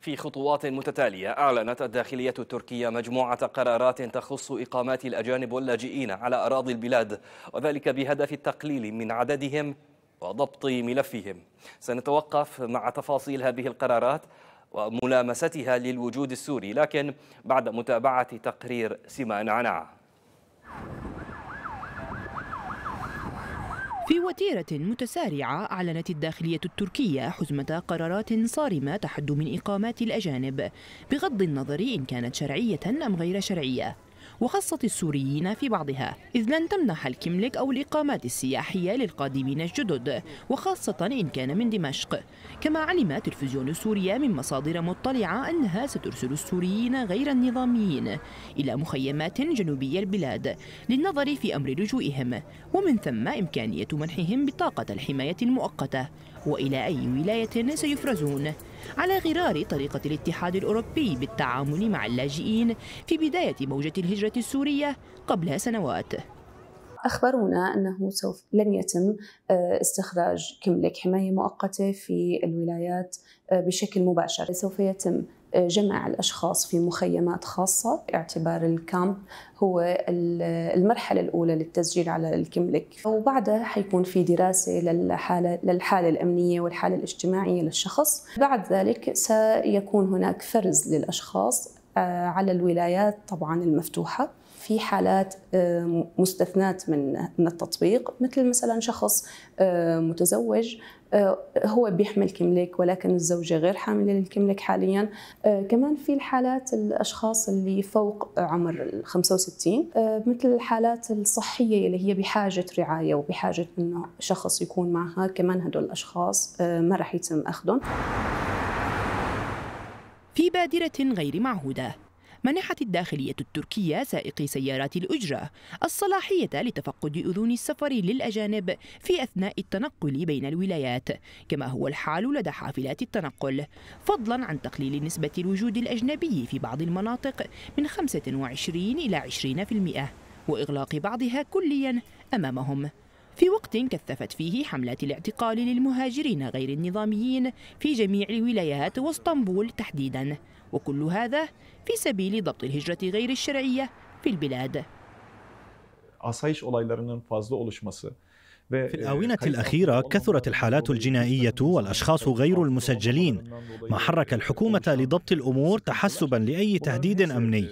في خطوات متتالية أعلنت الداخلية التركية مجموعة قرارات تخص إقامات الأجانب واللاجئين على أراضي البلاد وذلك بهدف التقليل من عددهم وضبط ملفهم سنتوقف مع تفاصيل هذه القرارات وملامستها للوجود السوري لكن بعد متابعة تقرير سيمان عناع في وتيرة متسارعة أعلنت الداخلية التركية حزمة قرارات صارمة تحد من إقامات الأجانب بغض النظر إن كانت شرعية أم غير شرعية وخاصة السوريين في بعضها إذ لن تمنح الكملك أو الإقامات السياحية للقادمين الجدد وخاصة إن كان من دمشق كما علم تلفزيون سوريا من مصادر مطلعة أنها سترسل السوريين غير النظاميين إلى مخيمات جنوبي البلاد للنظر في أمر لجوئهم ومن ثم إمكانية منحهم بطاقة الحماية المؤقتة وإلى أي ولاية سيفرزون على غرار طريقة الاتحاد الأوروبي بالتعامل مع اللاجئين في بداية موجة الهجرة السورية قبل سنوات أخبرونا أنه سوف لن يتم آه، استخراج كملك حماية مؤقتة في الولايات آه، بشكل مباشر سوف يتم جمع الأشخاص في مخيمات خاصة اعتبار الكامب هو المرحلة الأولى للتسجيل على الكملك وبعدها حيكون في دراسة للحالة, للحالة الأمنية والحالة الاجتماعية للشخص بعد ذلك سيكون هناك فرز للأشخاص آه، على الولايات طبعا المفتوحة في حالات آه، مستثنات من من التطبيق مثل مثلا شخص آه، متزوج آه، هو بيحمل كملك ولكن الزوجة غير حاملة للكملك حاليا كمان في الحالات الأشخاص اللي فوق عمر ال 65 مثل الحالات الصحية اللي هي بحاجة رعاية وبحاجة أنه شخص يكون معها كمان هدول الأشخاص ما رح يتم أخذهم في بادرة غير معهودة منحت الداخلية التركية سائقي سيارات الأجرة الصلاحية لتفقد أذون السفر للأجانب في أثناء التنقل بين الولايات كما هو الحال لدى حافلات التنقل فضلا عن تقليل نسبة الوجود الأجنبي في بعض المناطق من 25 إلى 20% وإغلاق بعضها كليا أمامهم في وقت كثفت فيه حملات الاعتقال للمهاجرين غير النظاميين في جميع الولايات واسطنبول تحديدا وكل هذا في سبيل ضبط الهجرة غير الشرعية في البلاد في اه، الآونة الأخيرة كثرت الحالات الجنائية والأشخاص غير المسجلين ما حرك الحكومة لضبط الأمور تحسبا لأي تهديد أمني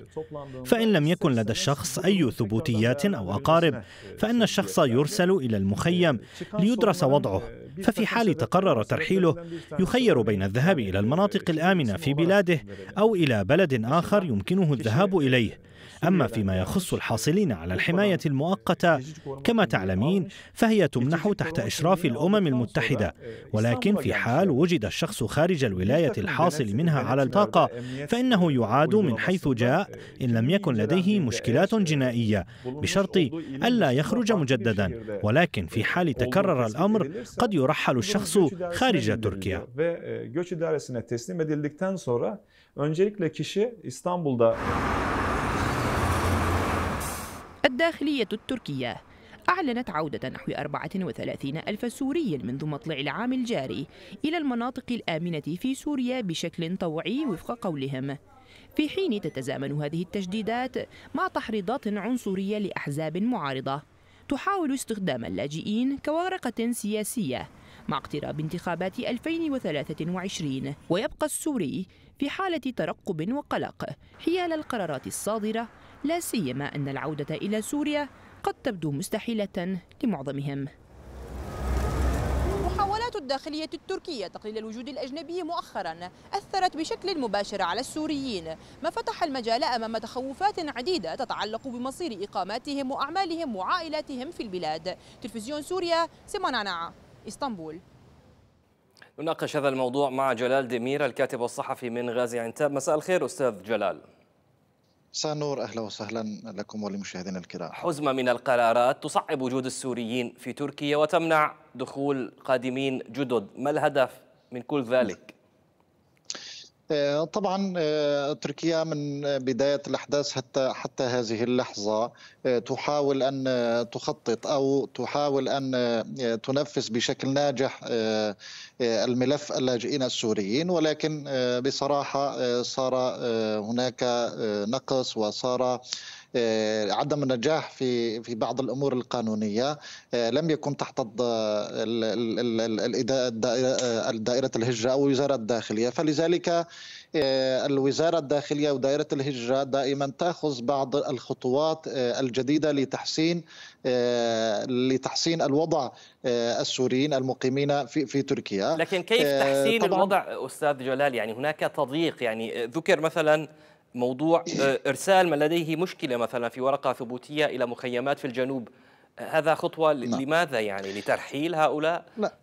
فإن لم يكن لدى الشخص أي ثبوتيات أو أقارب فإن الشخص يرسل إلى المخيم ليدرس وضعه ففي حال تقرر ترحيله يخير بين الذهاب إلى المناطق الآمنة في بلاده أو إلى بلد آخر يمكنه الذهاب إليه أما فيما يخص الحاصلين على الحماية المؤقتة كما تعلمين فهي تمنح تحت إشراف الأمم المتحدة ولكن في حال وجد الشخص خارج الولاية الحاصل منها على الطاقة فإنه يعاد من حيث جاء إن لم يكن لديه مشكلات جنائية بشرط ألا يخرج مجددا ولكن في حال تكرر الأمر قد يرحل الشخص خارج تركيا öncelikle kişi İstanbul'da الداخلية التركية أعلنت عودة نحو 34 ألف سوري منذ مطلع العام الجاري إلى المناطق الآمنة في سوريا بشكل طوعي وفق قولهم في حين تتزامن هذه التجديدات مع تحريضات عنصرية لأحزاب معارضة تحاول استخدام اللاجئين كورقة سياسية مع اقتراب انتخابات 2023 ويبقى السوري في حالة ترقب وقلق حيال القرارات الصادرة لا سيما أن العودة إلى سوريا قد تبدو مستحيلة لمعظمهم محاولات الداخلية التركية تقليل الوجود الأجنبي مؤخرا أثرت بشكل مباشر على السوريين ما فتح المجال أمام تخوفات عديدة تتعلق بمصير إقاماتهم وأعمالهم وعائلاتهم في البلاد تلفزيون سوريا سيمان عناعة اسطنبول نناقش هذا الموضوع مع جلال دمير الكاتب والصحفي من غازي عنتاب مساء الخير أستاذ جلال سانور اهلا وسهلا لكم ولمشاهدينا الكرام. حزمه من القرارات تصعب وجود السوريين في تركيا وتمنع دخول قادمين جدد، ما الهدف من كل ذلك؟ آه، طبعا آه، تركيا من آه، بدايه الاحداث حتى حتى هذه اللحظه تحاول ان تخطط او تحاول ان تنفذ بشكل ناجح الملف اللاجئين السوريين ولكن بصراحه صار هناك نقص وصار آه، عدم النجاح في في بعض الامور القانونيه آه، لم يكن تحت آه، دائره الهجره او وزاره الداخليه فلذلك الوزاره الداخليه ودائره الهجره دائما تاخذ بعض الخطوات الجديده لتحسين لتحسين الوضع السوريين المقيمين في في تركيا لكن كيف تحسين الوضع استاذ جلال يعني هناك تضييق يعني ذكر مثلا موضوع آه، ارسال من لديه مشكله مثلا في ورقه ثبوتيه الى مخيمات في الجنوب هذا خطوه نعم. لماذا يعني لترحيل هؤلاء لا.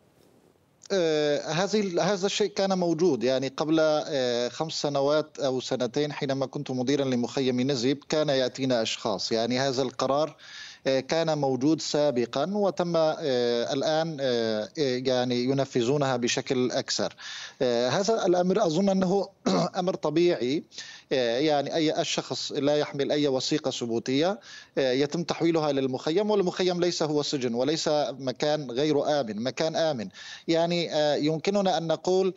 آه، هذه هذا الشيء كان موجود يعني قبل آه، خمس سنوات او سنتين حينما كنت مديرا لمخيم نزيب كان ياتينا اشخاص يعني هذا القرار كان موجود سابقا وتم الان يعني ينفذونها بشكل اكثر هذا الامر اظن انه امر طبيعي آه، يعني أي الشخص لا يحمل أي وثيقة ثبوتية آه، يتم تحويلها للمخيم والمخيم ليس هو سجن وليس مكان غير آمن مكان آمن يعني آه، يمكننا أن نقول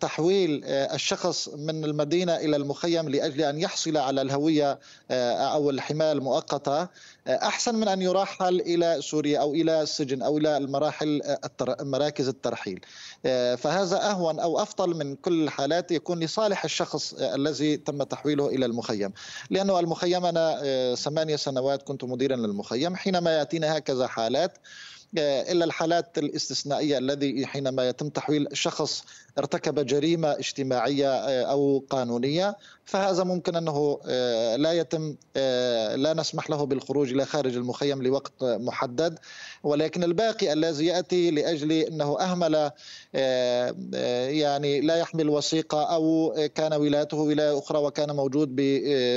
تحويل الشخص من المدينة إلى المخيم لأجل أن يحصل على الهوية أو الحماية المؤقتة أحسن من أن يرحل إلى سوريا أو إلى السجن أو إلى المراحل مراكز الترحيل فهذا أهون أو أفضل من كل الحالات يكون لصالح الشخص الشخص آه، الذي تم تحويله إلى المخيم لأنه المخيم أنا آه، ثمانية سنوات كنت مديرا للمخيم حينما يأتينا هكذا حالات آه، إلا الحالات الاستثنائية الذي حينما يتم تحويل شخص ارتكب جريمه اجتماعيه آه، او قانونيه فهذا ممكن انه آه، لا يتم آه، لا نسمح له بالخروج الى خارج المخيم لوقت محدد ولكن الباقي الذي ياتي لاجل انه اهمل يعني لا يحمل وثيقه او كان ولايته ولايه اخرى وكان موجود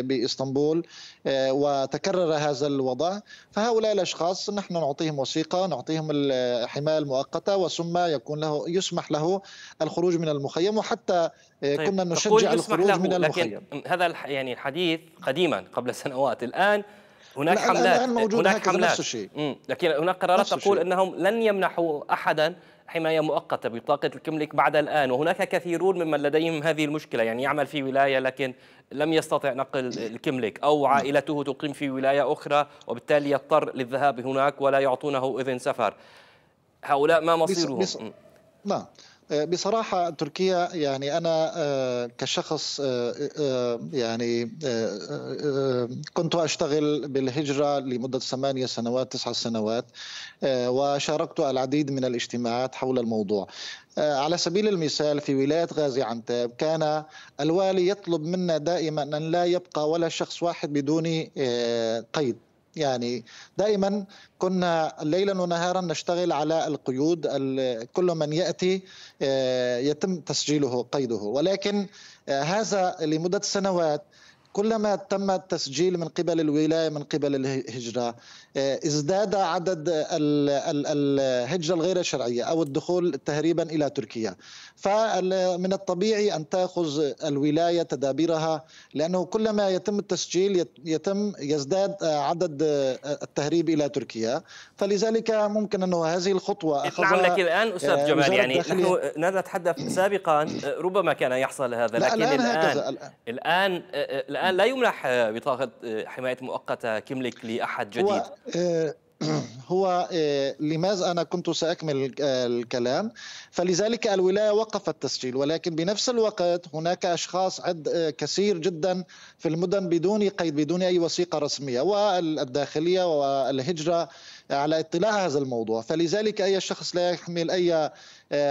باسطنبول وتكرر هذا الوضع فهؤلاء الاشخاص نحن نعطيهم وثيقه نعطيهم الحمايه المؤقته وثم يكون له يسمح له الخروج الخروج من المخيم وحتى آه، طيب كنا نشجع الخروج من المخيم لكن هذا يعني الحديث قديما قبل سنوات الآن هناك حملات الآن موجود هناك حملات نفس الشيء. لكن هناك قرارات تقول انهم لن يمنحوا احدا حمايه مؤقته بطاقه الكملك بعد الان وهناك كثيرون ممن لديهم هذه المشكله يعني يعمل في ولايه لكن لم يستطع نقل الكملك او عائلته تقيم في ولايه اخرى وبالتالي يضطر للذهاب هناك ولا يعطونه اذن سفر هؤلاء ما مصيرهم؟ نعم آه، بصراحة تركيا يعني أنا آه، كشخص آه، يعني كنت أشتغل بالهجرة لمدة ثمانية سنوات تسعة سنوات وشاركت العديد من الاجتماعات حول الموضوع على سبيل المثال في ولاية غازي عنتاب كان الوالي يطلب منا دائما أن لا يبقى ولا شخص واحد بدون قيد يعني دائما كنا ليلا ونهارا نشتغل على القيود كل من ياتي آه، يتم تسجيله قيده ولكن آه، هذا لمده سنوات كلما تم التسجيل من قبل الولاية من قبل الهجرة آه، ازداد عدد الهجرة الغير شرعية أو الدخول تهريبا إلى تركيا فمن الطبيعي أن تأخذ الولاية تدابيرها لأنه كلما يتم التسجيل يتم يزداد عدد آه، التهريب إلى تركيا فلذلك ممكن أنه هذه الخطوة إيه، أخذها لكن الآن أستاذ آه، جمال يعني نحن نتحدث سابقا ربما كان يحصل هذا لكن الآن الآن الآن, الآن الآن لا يمنح آه، بطاقة آه، حماية مؤقتة كملك لأحد جديد آه، هو, هو لماذا أنا كنت سأكمل الكلام فلذلك الولاية وقفت تسجيل ولكن بنفس الوقت هناك أشخاص عد كثير جدا في المدن بدون قيد بدون أي وثيقة رسمية والداخلية والهجرة على اطلاع هذا الموضوع فلذلك أي شخص لا يحمل أي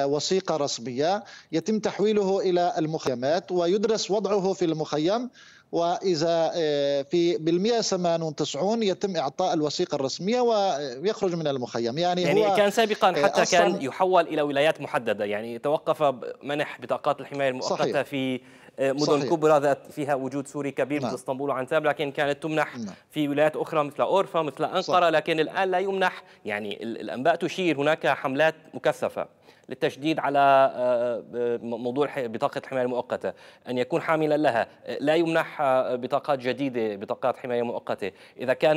وثيقة رسمية يتم تحويله إلى المخيمات ويدرس وضعه في المخيم واذا آه، في بالمئة 98 يتم اعطاء الوثيقه الرسميه ويخرج من المخيم يعني يعني هو كان سابقا آه، حتى كان يحول الى ولايات محدده يعني توقف منح بطاقات الحمايه المؤقته صحيح. في آه، مدن صحيح. كبرى ذات فيها وجود سوري كبير نعم. مثل اسطنبول وعنتاب لكن كانت تمنح نعم. في ولايات اخرى مثل اورفا مثل انقره صح. لكن الان لا يمنح يعني الانباء تشير هناك حملات مكثفه للتشديد على آه، آه، موضوع بطاقة الحماية المؤقتة أن يكون حاملا لها لا يمنح بطاقات جديدة بطاقات حماية مؤقتة إذا كان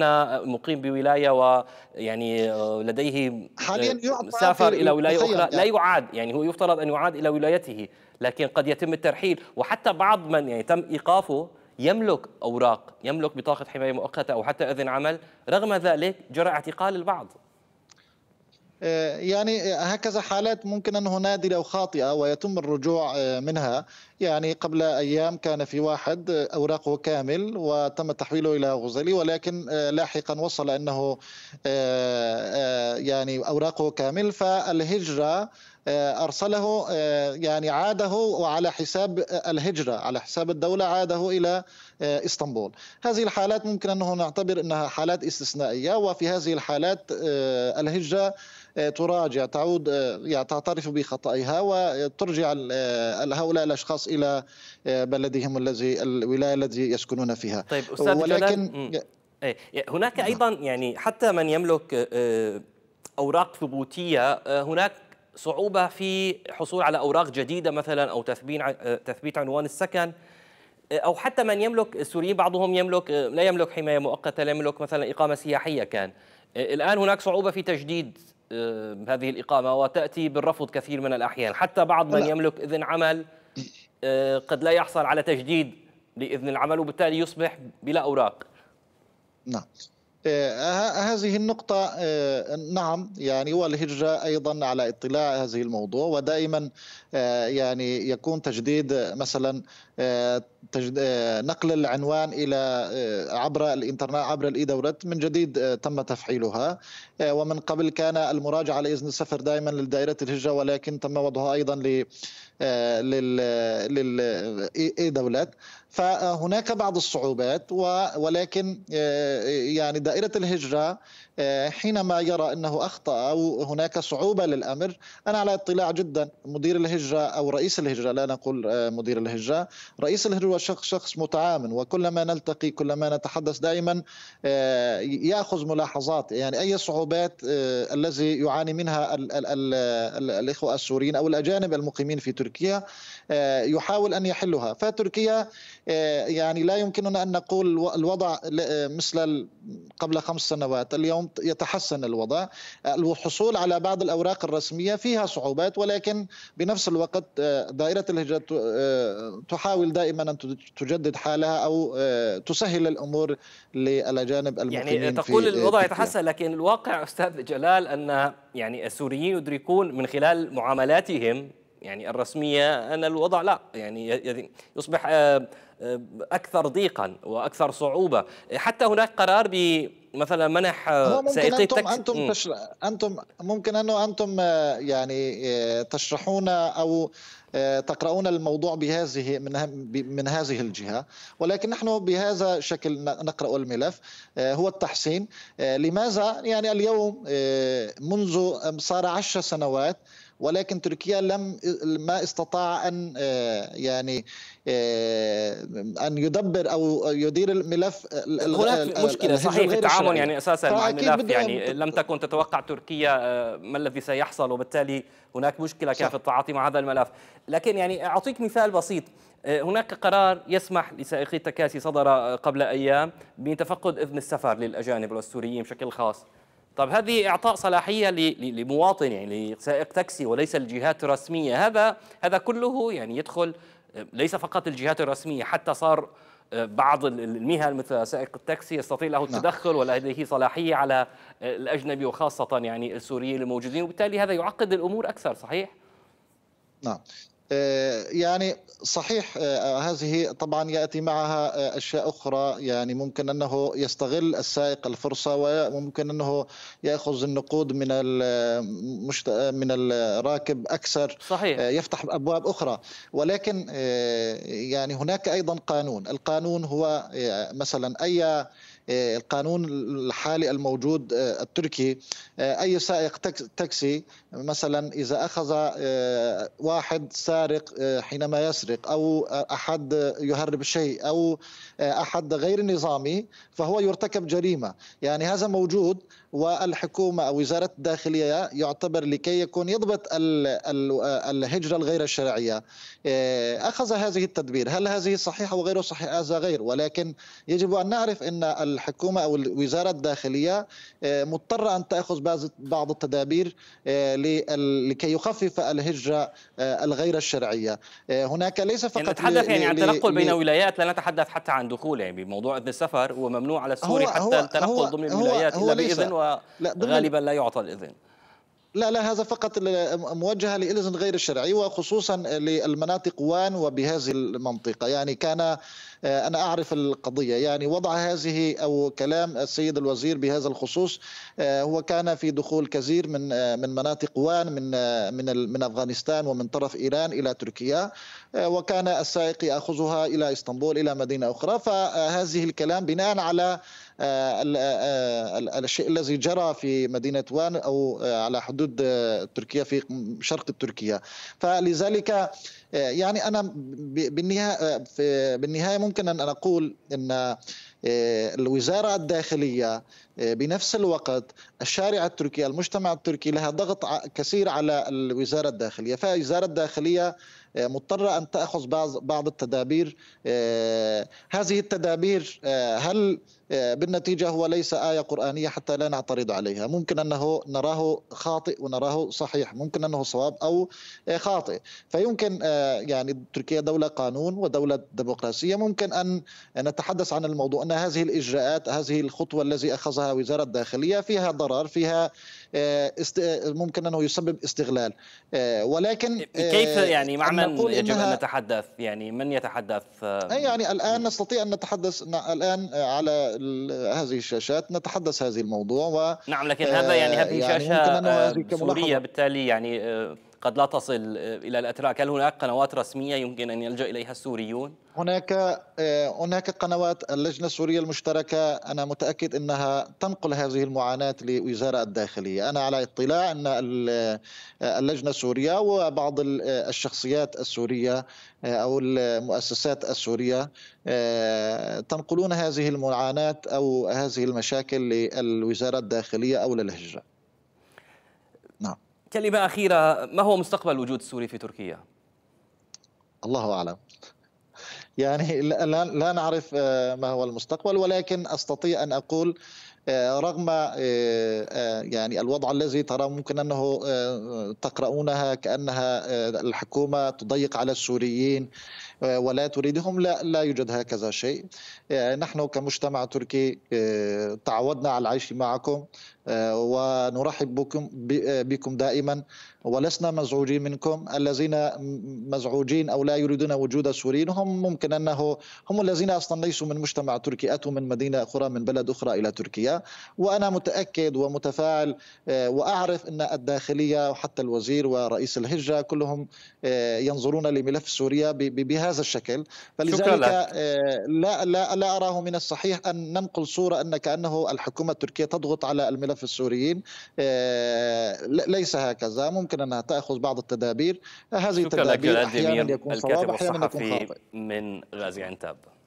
مقيم بولاية ويعني لديه حاليا سافر إلى ولاية أخرى يعني. لا يعاد يعني هو يفترض أن يعاد إلى ولايته لكن قد يتم الترحيل وحتى بعض من يعني تم ايقافه يملك اوراق يملك بطاقه حمايه مؤقته او حتى اذن عمل رغم ذلك جرى اعتقال البعض آه، يعني هكذا حالات ممكن أنه نادرة أو خاطئة ويتم الرجوع آه، منها يعني قبل أيام كان في واحد آه، أوراقه كامل وتم تحويله إلى غزلي ولكن لاحقا وصل أنه يعني أوراقه كامل فالهجرة آه، أرسله آه، يعني عاده وعلى حساب الهجرة على حساب الدولة عاده إلى آه، اسطنبول هذه الحالات ممكن أنه نعتبر أنها حالات استثنائية وفي هذه الحالات الهجرة تراجع تعود يعني تعترف بخطئها وترجع هؤلاء الاشخاص الى بلدهم الذي الولايه التي يسكنون فيها طيب أستاذ ولكن إيه، إيه، هناك ايضا يعني حتى من يملك اوراق ثبوتيه هناك صعوبة في حصول على أوراق جديدة مثلا أو تثبيت آه، عنوان السكن آه، أو حتى من يملك السوريين بعضهم يملك آه، لا يملك حماية مؤقتة لا يملك مثلا إقامة سياحية كان الآن هناك صعوبة في تجديد هذه الإقامة وتأتي بالرفض كثير من الأحيان حتى بعض من يملك إذن عمل قد لا يحصل على تجديد لإذن العمل وبالتالي يصبح بلا أوراق نعم آه، أه- هذه النقطة آه، نعم يعني والهجرة أيضا على اطلاع هذه الموضوع ودائما يعني يكون تجديد مثلا نقل العنوان إلى عبر الإنترنت عبر الإدورات من جديد تم تفعيلها ومن قبل كان المراجعة لإذن السفر دائما لدائرة الهجرة ولكن تم وضعها أيضا لل للدولات فهناك بعض الصعوبات ولكن آه، يعني دائرة الهجرة آه، حينما يرى أنه أخطأ أو هناك صعوبة للأمر أنا على اطلاع جدا مدير الهجرة أو رئيس الهجرة لا نقول آه، مدير الهجرة رئيس الهجرة هو شخص شخص متعامل وكلما نلتقي كلما نتحدث دائما يأخذ ملاحظات يعني أي صعوبات الذي يعاني منها الإخوة السوريين أو الأجانب المقيمين في تركيا يحاول أن يحلها فتركيا آه، يعني لا يمكننا أن نقول الوضع آه، مثل قبل خمس سنوات اليوم يتحسن الوضع آه، الحصول على بعض الأوراق الرسمية فيها صعوبات ولكن بنفس الوقت دائرة الهجرة تحاول دائما أن تجدد حالها أو تسهل الأمور للأجانب يعني المقيمين يعني تقول الوضع يتحسن لكن الواقع أستاذ جلال أن يعني السوريين يدركون من خلال معاملاتهم يعني الرسمية أن الوضع لا يعني يصبح آه، آه، أكثر ضيقا وأكثر صعوبة حتى هناك قرار ب مثلا منح آه، سائقي انتم انتم انتم, تشر... انتم ممكن انه انتم يعني تشرحون او تقرؤون الموضوع بهذه من من هذه الجهه ولكن نحن بهذا الشكل نقرا الملف هو التحسين لماذا يعني اليوم منذ صار عشر سنوات ولكن تركيا لم ما استطاع ان آه، يعني آه، ان يدبر او يدير الملف هناك مشكله صحيح في التعامل يعني اساسا مع الملف يعني لم تكن تتوقع تركيا آه، ما الذي سيحصل وبالتالي هناك مشكله كان في التعاطي مع هذا الملف لكن يعني اعطيك مثال بسيط هناك قرار يسمح لسائقي التكاسي صدر قبل ايام بتفقد اذن السفر للاجانب والسوريين بشكل خاص طب هذه إعطاء صلاحية لمواطن يعني لسائق تاكسي وليس الجهات الرسمية هذا هذا كله يعني يدخل ليس فقط الجهات الرسمية حتى صار آه، بعض المهن مثل سائق التاكسي يستطيع له نعم. التدخل ولديه صلاحية على آه، الأجنبي وخاصة يعني السوريين الموجودين وبالتالي هذا يعقد الأمور أكثر صحيح؟ نعم آه، يعني صحيح آه، هذه طبعا ياتي معها آه، اشياء اخرى يعني ممكن انه يستغل السائق الفرصه وممكن انه ياخذ النقود من المشت... من الراكب اكثر صحيح. يفتح ابواب اخرى ولكن يعني هناك ايضا قانون القانون هو مثلا اي آه، القانون الحالي الموجود آه، التركي آه، أي سائق تاكسي مثلا إذا أخذ واحد سارق حينما يسرق أو أحد يهرب شيء أو أحد غير نظامي فهو يرتكب جريمة يعني هذا موجود والحكومة أو وزارة الداخلية يعتبر لكي يكون يضبط الهجرة الغير الشرعية إيه، أخذ هذه التدبير هل هذه صحيحة وغير صحيحة هذا غير ولكن يجب أن نعرف أن الحكومة أو الوزارة الداخلية إيه، مضطرة أن تأخذ بعض التدابير إيه، لكي يخفف الهجرة الغير الشرعية هناك ليس فقط يعني نتحدث يعني عن تنقل بين ولايات لا نتحدث حتى عن دخول يعني بموضوع إذن السفر وممنوع على السوري حتى التنقل ضمن الولايات إلا بإذن وغالبا لا يعطى الإذن لا لا هذا فقط موجهه لإذن غير الشرعي وخصوصا للمناطق وان وبهذه المنطقه يعني كان آه، انا اعرف القضيه يعني وضع هذه او كلام السيد الوزير بهذا الخصوص آه، هو كان في دخول كثير من آه، من مناطق وان من من من افغانستان ومن طرف ايران الى تركيا وكان السائق ياخذها الى اسطنبول الى مدينه اخرى فهذه الكلام بناء على آه، آه، آه، الشيء الذي جرى في مدينة وان أو على حدود تركيا في شرق تركيا فلذلك يعني أنا بالنهاية, بالنهاية ممكن أن أقول أن الوزارة الداخلية بنفس الوقت الشارع التركي المجتمع التركي لها ضغط كثير على الوزارة الداخلية فالوزارة الداخلية مضطرة أن تأخذ بعض بعض التدابير هذه التدابير هل بالنتيجة هو ليس آية قرآنية حتى لا نعترض عليها ممكن أنه نراه خاطئ ونراه صحيح ممكن أنه صواب أو خاطئ فيمكن آه، يعني تركيا دولة قانون ودولة ديمقراطية ممكن أن نتحدث عن الموضوع أن هذه الإجراءات هذه الخطوة التي أخذها وزارة الداخلية فيها ضرر فيها آه، ممكن أنه يسبب استغلال آه، ولكن كيف يعني مع من يجب أن نتحدث يعني من يتحدث يعني الآن نستطيع أن نتحدث الآن على هذه الشاشات نتحدث هذه الموضوع و نعم لكن هذا يعني هذه آه، يعني شاشه آه، سوريه بالتالي يعني آه، قد لا تصل آه، إلى الأتراك هل هناك قنوات رسمية يمكن أن يلجأ إليها السوريون؟ هناك آه، هناك قنوات اللجنة السورية المشتركة أنا متأكد أنها تنقل هذه المعاناة لوزارة الداخلية أنا على اطلاع أن آه، اللجنة السورية وبعض الشخصيات السورية أو المؤسسات السورية تنقلون هذه المعاناة أو هذه المشاكل للوزارة الداخلية أو للهجرة كلمة أخيرة ما هو مستقبل الوجود السوري في تركيا؟ الله أعلم يعني لا, نعرف آه، ما هو المستقبل ولكن أستطيع أن أقول آه، رغم آه، آه، يعني الوضع الذي ترى ممكن انه تقرؤونها كانها الحكومه تضيق على السوريين ولا تريدهم لا لا يوجد هكذا شيء نحن كمجتمع تركي تعودنا على العيش معكم ونرحب بكم بكم دائما ولسنا مزعوجين منكم الذين مزعوجين او لا يريدون وجود السوريين هم ممكن انه هم الذين اصلا ليسوا من مجتمع تركي اتوا من مدينه اخرى من بلد اخرى الى تركيا وأنا متأكد ومتفاعل آه، وأعرف أن الداخلية وحتى الوزير ورئيس الهجرة كلهم آه، ينظرون لملف سوريا بهذا الشكل فلذلك آه، لا, لا, لا أراه من الصحيح أن ننقل صورة أن كأنه الحكومة التركية تضغط على الملف السوريين ليس هكذا ممكن أنها تأخذ بعض التدابير هذه التدابير أحيانا يكون صواب أحيانا يكون خاطئ من غازي عنتاب